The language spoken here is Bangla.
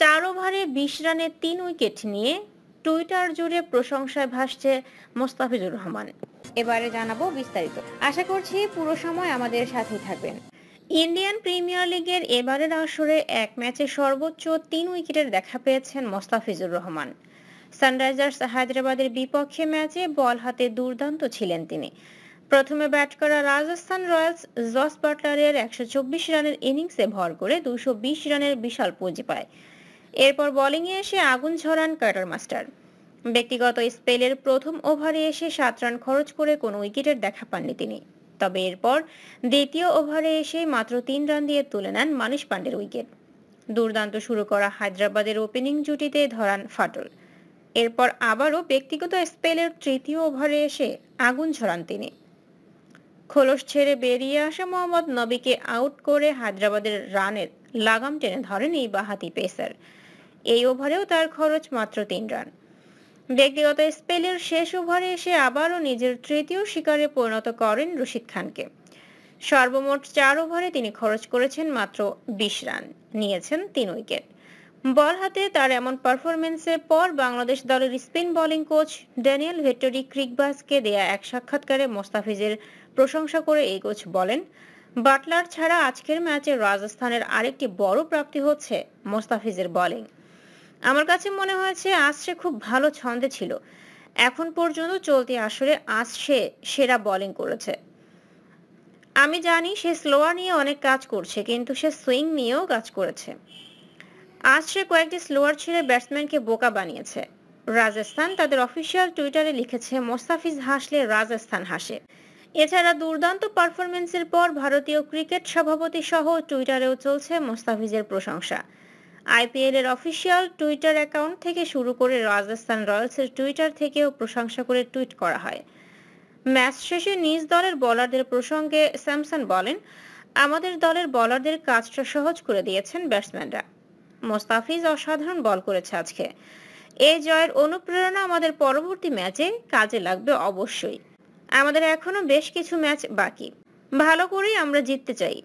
চার ওভারে বিশ রানে তিন উইকেট নিয়ে টুইটার জুড়ে প্রশংসায় ভাসছে মোস্তাফিজুর রহমান এবারে জানাবো বিস্তারিত আশা করছি পুরো সময় আমাদের সাথে থাকবেন ইন্ডিয়ান প্রিমিয়ার লিগের এবারের আসরে এক ম্যাচে সর্বোচ্চ তিন উইকেটের দেখা পেয়েছেন মোস্তাফিজুর রহমান সানরাইজার্স হায়দ্রাবাদের বিপক্ষে ম্যাচে বল হাতে দুর্দান্ত ছিলেন তিনি প্রথমে ব্যাট করা রাজস্থান রয়্যালস জস বাটলারের একশো রানের ইনিংসে ভর করে দুশো রানের বিশাল পুঁজি পায় এরপর এ এসে আগুন ঝরান কার্টার মাস্টার ব্যক্তিগত স্পেলের প্রথম ওভারে এসে সাত রান খরচ করে কোনো উইকেটের দেখা পাননি তিনি তবে এরপর দ্বিতীয় ওভারে এসে মাত্র তিন রান দিয়ে তুলে নেন মানুষ পাণ্ডের উইকেট দুর্দান্ত শুরু করা হায়দ্রাবাদের ওপেনিং জুটিতে ধরান ফাটল এরপর আবারও ব্যক্তিগত স্পেলের তৃতীয় ওভারে এসে আগুন ঝরান তিনি খোলস ছেড়ে বেরিয়ে আসা মোহাম্মদ নবীকে আউট করে হায়দ্রাবাদের রানের লাগাম টেনে ধরেন এই বাহাতি পেসার এই ওভারেও তার খরচ মাত্র তিন রান ব্যক্তিগত স্পেলের শেষ ওভারে এসে আবারও নিজের তৃতীয় শিকারে পরিণত করেন রশিদ খানকে সর্বমোট চার ওভারে তিনি খরচ করেছেন মাত্র বিশ রান নিয়েছেন তিন উইকেট বল হাতে তার এমন পারফরমেন্সের পর বাংলাদেশ দলের spin bowling coach Daniel Vettori ক্রিকবাসকে দেয়া এক সাক্ষাৎকারে মোস্তাফিজের প্রশংসা করে এই কোচ বলেন বাটলার ছাড়া আজকের ম্যাচে রাজস্থানের আরেকটি বড় প্রাপ্তি হচ্ছে মোস্তাফিজের বোলিং আমার কাছে মনে হয়েছে আসছে খুব ভালো ছন্দে ছিল এখন পর্যন্ত চলতি আসরে আসছে সেরা বোলিং করেছে আমি জানি সে স্লোয়ার নিয়ে অনেক কাজ করছে কিন্তু সে সুইং নিয়েও কাজ করেছে আজ সে কয়েকটি স্লোয়ার ছেড়ে ব্যাটসম্যানকে বোকা বানিয়েছে রাজস্থান তাদের অফিসিয়াল টুইটারে লিখেছে মোস্তাফিজ হাসলে রাজস্থান হাসে এছাড়া দুর্দান্ত পারফরমেন্সের পর ভারতীয় ক্রিকেট সভাপতি সহ টুইটারেও চলছে মোস্তাফিজের প্রশংসা আইপিএল এর অফিসিয়াল টুইটার অ্যাকাউন্ট থেকে শুরু করে রাজস্থান রয়্যালসের টুইটার থেকেও প্রশংসা করে টুইট করা হয় ম্যাচ শেষে নিজ দলের বলারদের প্রসঙ্গে স্যামসন বলেন আমাদের দলের বলারদের কাজটা সহজ করে দিয়েছেন ব্যাটসম্যানরা মোস্তাফিজ অসাধারণ বল করেছে আজকে এই জয়ের অনুপ্রেরণা আমাদের পরবর্তী ম্যাচে কাজে লাগবে অবশ্যই আমাদের এখনো বেশ কিছু ম্যাচ বাকি ভালো করেই আমরা জিততে চাই